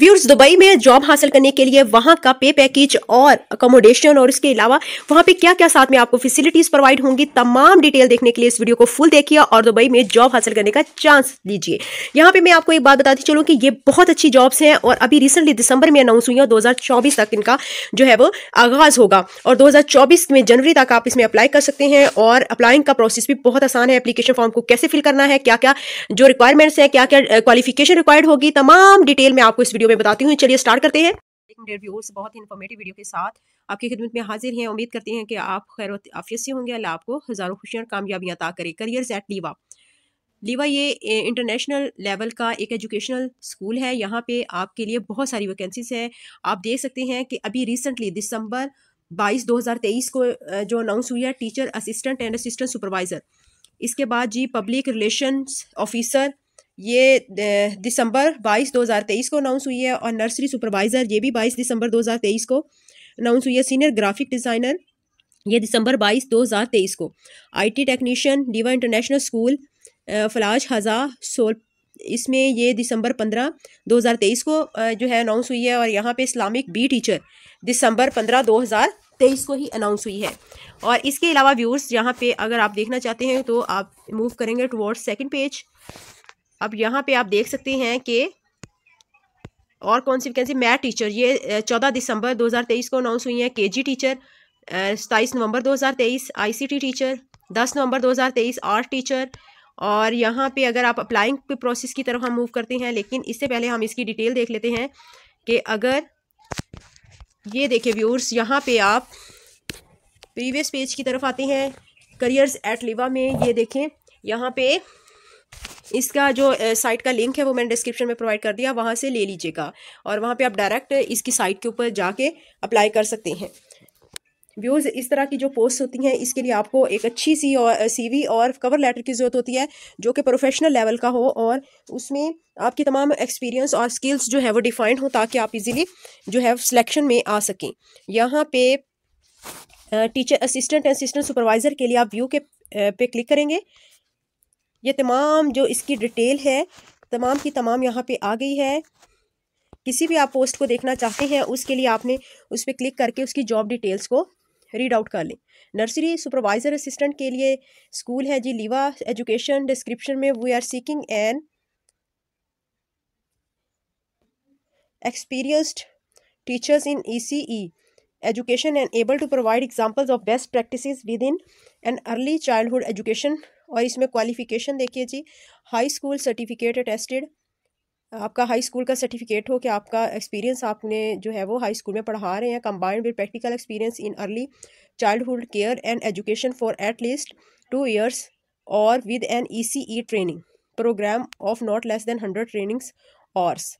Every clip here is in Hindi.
व्यूर्स दुबई में जॉब हासिल करने के लिए वहाँ का पे पैकेज और अकोमोडेशन और इसके अलावा वहाँ पे क्या क्या साथ में आपको फैसिलिटीज प्रोवाइड होंगी तमाम डिटेल देखने के लिए इस वीडियो को फुल देखिए और दुबई में जॉब हासिल करने का चांस लीजिए यहाँ पे मैं आपको एक बात बताती चलूँ कि ये बहुत अच्छी जॉब्स हैं और अभी रिसेंटली दिसंबर में अनाउंस हुई है दो तक इनका जो है वो आगाज होगा और दो में जनवरी तक आप इसमें अप्लाई कर सकते हैं और अप्लाइंग का प्रोसेस भी बहुत आसान है अप्लीकेशन फॉर्म को कैसे फिल करना है क्या क्या जो रिक्वायरमेंट्स हैं क्या क्या क्वालिफिकेशन रिक्वायर्ड होगी तमाम डिटेल में आपको इस वीडियो वीडियो में बताती हूँ चलिए स्टार्ट करते हैं डेढ़ व्यूअर्स बहुत ही इन्फॉर्मेटिव वीडियो के साथ आपकी खिदमत में हाजिर हैं उम्मीद करते हैं कि आप खैर आफियत से होंगे अल्लाह आपको हज़ारों खुशियाँ और कामयाबियाँ अता करें करियर्स एट लीवा लीवा ये इंटरनेशनल लेवल का एक एजुकेशनल स्कूल है यहाँ पे आपके लिए बहुत सारी वैकेंसीज हैं आप देख सकते हैं कि अभी रिसेंटली दिसंबर हज़ार तेईस को जो अनाउंस हुई है teacher assistant and assistant supervisor इसके बाद जी पब्लिक रिलेशन ऑफिसर ये दिसंबर 22 2023 को अनाउंस हुई है और नर्सरी सुपरवाइज़र ये भी 22 दिसंबर 2023 को अनाउंस हुई है सीनियर ग्राफिक डिज़ाइनर ये दिसंबर 22 2023 को आईटी टेक्नीशियन डीवा international school Falaj Hazza sole इसमें ये दिसंबर 15 2023 को जो है अनाउंस हुई है और यहाँ पे इस्लामिक बी टीचर दिसंबर पंद्रह दो तेईस को ही अनाउंस हुई है और इसके अलावा व्यूअर्स यहाँ पे अगर आप देखना चाहते हैं तो आप मूव करेंगे टुवर्ड्स सेकंड पेज अब यहाँ पे आप देख सकते हैं कि और कौन सी वैकेंसी मैथ टीचर ये चौदह दिसंबर 2023 को अनाउंस हुई है केजी टीचर सताईस नवंबर 2023 आईसीटी टीचर 10 नवंबर 2023 आर्ट टीचर और यहाँ पे अगर आप अप्लाइंग के प्रोसेस की तरफ हम मूव करते हैं लेकिन इससे पहले हम इसकी डिटेल देख लेते हैं कि अगर ये देखें व्यूअर्स यहाँ पे आप प्रीवियस पेज की तरफ आते हैं करियर्स एट लिवा में ये देखें यहाँ पे इसका जो साइट का लिंक है वो मैंने डिस्क्रिप्शन में प्रोवाइड कर दिया वहाँ से ले लीजिएगा और वहाँ पे आप डायरेक्ट इसकी साइट के ऊपर जाके अप्लाई कर सकते हैं व्यूज़ इस तरह की जो पोस्ट होती हैं इसके लिए आपको एक अच्छी सी और सीवी और कवर लेटर की ज़रूरत होती है जो कि प्रोफेशनल लेवल का हो और उसमें आपकी तमाम एक्सपीरियंस और स्किल्स जो है वो डिफाइंड हो ताकि आप इजीली जो है सिलेक्शन में आ सकें यहाँ पे टीचर असिस्टेंट असिस्टेंट सुपरवाइज़र के लिए आप व्यू के पे क्लिक करेंगे ये तमाम जो इसकी डिटेल है तमाम की तमाम यहाँ पे आ गई है किसी भी आप पोस्ट को देखना चाहते हैं उसके लिए आपने उस पर क्लिक करके उसकी जॉब डिटेल्स को रीड आउट कर लें नर्सरी सुपरवाइज़र असिस्टेंट के लिए स्कूल है जी लीवा एजुकेशन डिस्क्रिप्शन में we are seeking an experienced teachers in E education and able to provide examples of best practice within early early education education और इसमें क्वालिफिकेशन देखिए ji high school certificate attested आपका हाई स्कूल का सर्टिफिकेट हो कि आपका एक्सपीरियंस आपने जो है वो हाई स्कूल में पढ़ा रहे हैं combined with practical experience in early childhood care and education for at least two years और with an E C E training program of not less than hundred trainings hours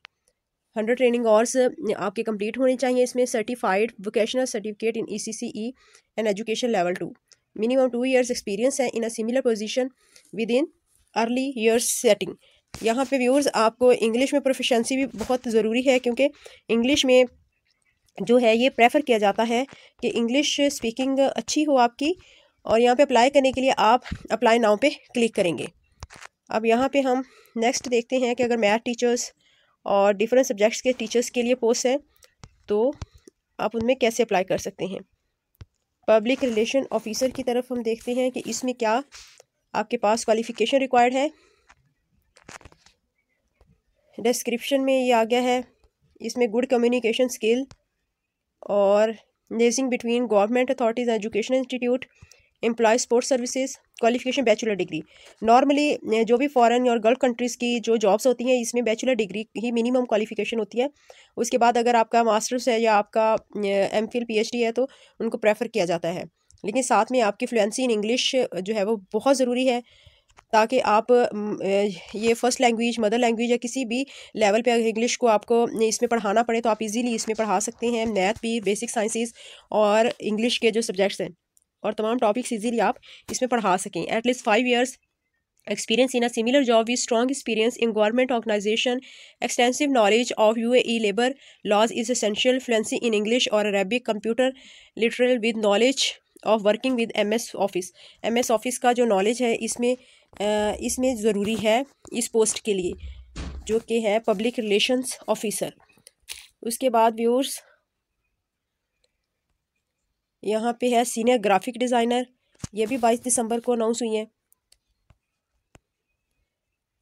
hundred training hours आपके कंप्लीट होने चाहिए इसमें certified vocational certificate in E C C E and education level two minimum two years experience है in a similar position within early years setting यहाँ पे व्यूअर्स आपको इंग्लिश में प्रोफिशेंसी भी बहुत ज़रूरी है क्योंकि इंग्लिश में जो है ये प्रेफर किया जाता है कि इंग्लिश स्पीकिंग अच्छी हो आपकी और यहाँ पे अप्लाई करने के लिए आप अप्लाई नाव पे क्लिक करेंगे अब यहाँ पे हम नेक्स्ट देखते हैं कि अगर मैथ टीचर्स और डिफरेंट सब्जेक्ट्स के टीचर्स के लिए पोस्ट हैं तो आप उनमें कैसे अप्लाई कर सकते हैं पब्लिक रिलेशन ऑफिसर की तरफ हम देखते हैं कि इसमें क्या आपके पास क्वालिफिकेशन रिक्वायर्ड है डिस्क्रिप्शन में ये आ गया है इसमें गुड कम्युनिकेशन स्किल और liaising between government authorities education institute employ sports services qualification bachelor degree normally जो भी फॉरेन और गल्फ कंट्रीज़ की जो जॉब्स होती हैं इसमें बैचलर डिग्री ही मिनिमम क्वालिफिकेशन होती है उसके बाद अगर आपका मास्टर्स है या आपका एम फिल पी है तो उनको प्रेफर किया जाता है लेकिन साथ में आपकी फ्लुएंसी इन इंग्लिश जो है वो बहुत ज़रूरी है ताकि आप mm, eh, ये फर्स्ट लैंग्वेज मदर लैंग्वेज या किसी भी लेवल पे इंग्लिश को आपको eh, इसमें पढ़ाना पड़े तो आप इजीली इसमें पढ़ा सकते हैं मैथ भी बेसिक साइंसेस और इंग्लिश के जो सब्जेक्ट्स हैं और तमाम टॉपिक्स इजीली आप इसमें पढ़ा सकें at least five years experience in a similar job with strong experience in government organization extensive knowledge of U A labour laws is essential fluency in English और Arabic computer literal with knowledge of working with M S office M S office का जो नॉलेज है इसमें इसमें ज़रूरी है इस पोस्ट के लिए जो कि है पब्लिक रिलेशंस ऑफिसर उसके बाद व्यूअर्स यहाँ पे है सीनियर ग्राफिक डिज़ाइनर ये भी बाईस दिसंबर को अनाउंस हुई हैं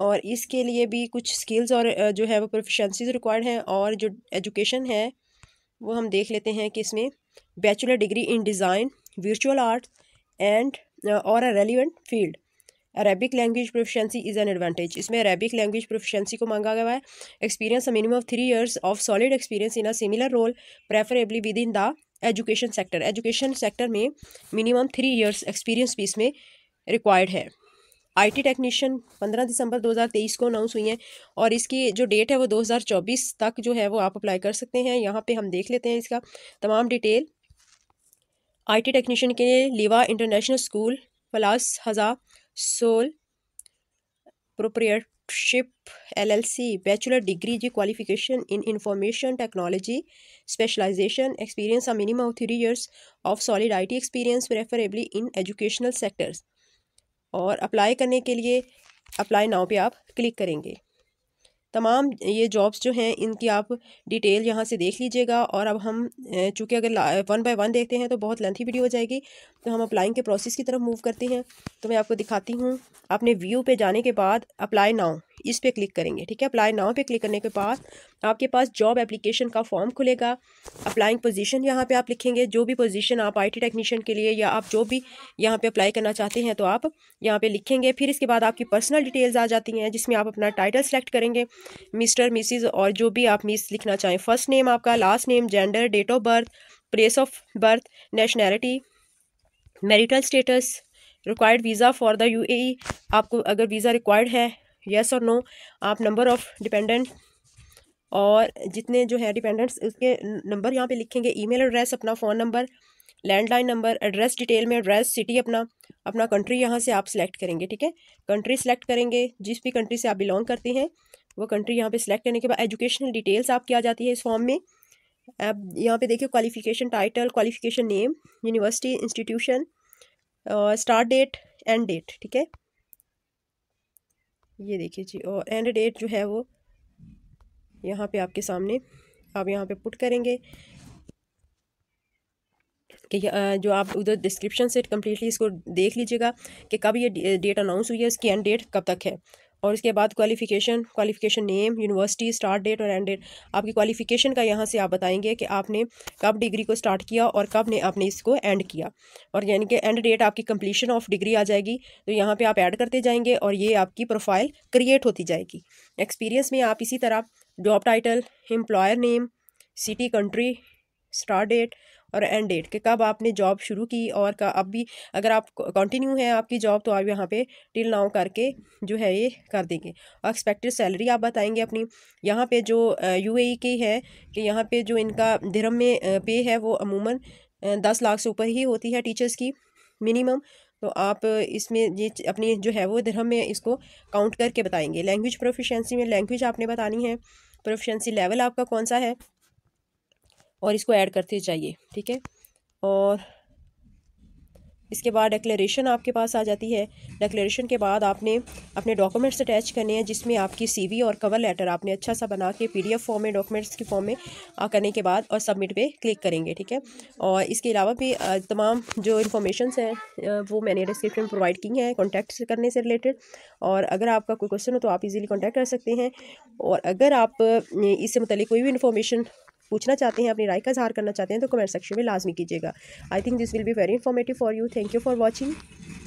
और इसके लिए भी कुछ स्किल्स और जो है वो प्रोफिशंसीज रिक्वायर्ड हैं और जो एजुकेशन है वो हम देख लेते हैं कि इसमें bachelor degree in design virtual art and और a relevant field Arabic language proficiency is an advantage इसमें अरेबिक लैंग्वेज प्रोफिशेंसी को मांगा गया है experience minimum of three years of solid experience in a similar role preferably within the education sector education sector में मिनिमम थ्री इयर्स एक्सपीरियंस भी इसमें रिक्वायर्ड है आईटी टेक्नीशियन पंद्रह दिसंबर 2023 को अनाउंस हुई है और इसकी जो डेट है वो 2024 तक जो है वो आप अप्लाई कर सकते हैं यहाँ पे हम देख लेते हैं इसका तमाम डिटेल आईटी टेक्नीशियन के लिए Liwa international school plus Hazza sole proprietorship सी bachelor degree ji qualification in information technology specialization experience ah minimum three years of solid T experience preferably in educational sectors और अप्लाई करने के लिए अप्लाई नाव पे आप क्लिक करेंगे तमाम ये जॉब्स जो हैं इनकी आप डिटेल यहाँ से देख लीजिएगा और अब हम चूँकि अगर वन बाय वन देखते हैं तो बहुत लेंथी वीडियो हो जाएगी तो हम अप्लाइंग के प्रोसेस की तरफ मूव करते हैं तो मैं आपको दिखाती हूँ आपने व्यू पे जाने के बाद अप्लाई नाउ इस पर क्लिक करेंगे ठीक है अप्लाई नाव पे क्लिक करने के बाद आपके पास जॉब एप्लीकेशन का फॉर्म खुलेगा अप्लाइंग पोजीशन यहाँ पे आप लिखेंगे जो भी पोजीशन आप आईटी टेक्नीशियन के लिए या आप जो भी यहाँ पे अप्लाई करना चाहते हैं तो आप यहाँ पे लिखेंगे फिर इसके बाद आपकी पर्सनल डिटेल्स आ जाती हैं जिसमें आप अपना टाइटल सेलेक्ट करेंगे मिस्टर मिसिज और जो भी आप मिस लिखना चाहें फर्स्ट नेम आपका last name gender date of birth place of birth nationality marital status required visa for the you आपको अगर वीज़ा रिक्वायर्ड है येस और नो आप नंबर ऑफ़ डिपेंडेंट और जितने जो है डिपेंडेंट्स उसके नंबर यहाँ पे लिखेंगे ईमेल एड्रेस अपना phone number landline number address detail में एड्रेस सिटी अपना अपना कंट्री यहाँ से आप सिलेक्ट करेंगे ठीक है कंट्री सिलेक्ट करेंगे जिस भी कंट्री से आप बिलोंग करते हैं वो कंट्री यहाँ पे सिलेक्ट करने के बाद एजुकेशनल डिटेल्स आपकी आ जाती है इस फॉर्म में अब यहाँ पे देखिए qualification title qualification name university institution start date end date ठीक है ये देखिए जी और एंड डेट जो है वो यहाँ पे आपके सामने आप यहाँ पे पुट करेंगे कि जो आप उधर डिस्क्रिप्शन से कम्प्लीटली इसको देख लीजिएगा कि कब ये डेट अनाउंस हुई है इसकी एंड डेट कब तक है और इसके बाद qualification qualification name university start date और एंड डेट आपकी क्वालिफिकेशन का यहाँ से आप बताएंगे कि आपने कब डिग्री को स्टार्ट किया और कब ने आपने इसको एंड किया और यानी कि एंड डेट आपकी कंप्लीशन ऑफ डिग्री आ जाएगी तो यहाँ पर आप ऐड करते जाएंगे और ये आपकी प्रोफाइल क्रिएट होती जाएगी एक्सपीरियंस में आप इसी तरह job title employer name city country start date और एंड डेट कि कब आपने जॉब शुरू की और का अब भी अगर आप कंटिन्यू हैं आपकी जॉब तो आप यहाँ पे टिल नाउ करके जो है ये कर देंगे और एक्सपेक्टेड सैलरी आप बताएंगे अपनी यहाँ पे जो यू ए e की है कि यहाँ पे जो इनका धर्म में पे है वो अमूमन दस लाख से ऊपर ही होती है टीचर्स की मिनिमम तो आप इसमें ये अपनी जो है वो धर्म में इसको काउंट करके बताएंगे लैंग्वेज प्रोफिशेंसी में लैंग्वेज आपने बतानी है प्रोफिशेंसी लेवल आपका कौन सा है और इसको ऐड करते जाइए ठीक है और इसके बाद डिक्लेरेशन आपके पास आ जाती है डिक्लेरेशन के बाद आपने अपने डॉक्यूमेंट्स अटैच करने हैं जिसमें आपकी सीवी और कवर लेटर आपने अच्छा सा बना के पीडीएफ फॉर्म में डॉक्यूमेंट्स की फॉर्म में आ करने के बाद और सबमिट पे क्लिक करेंगे ठीक है और इसके अलावा भी तमाम जो इन्फॉर्मेशन हैं वो मैंने डिस्क्रिप्शन में प्रोवाइड की हैं कॉन्टैक्ट करने से रिलेटेड और अगर आपका कोई क्वेश्चन हो तो आप इजीली कॉन्टैक्ट कर सकते हैं और अगर आप इससे मतलब कोई भी इन्फॉर्मेशन पूछना चाहते हैं अपनी राय का इजहार करना चाहते हैं तो कमेंट सेक्शन में लाजमी कीजिएगा I think this will be very informative for you thank you for watching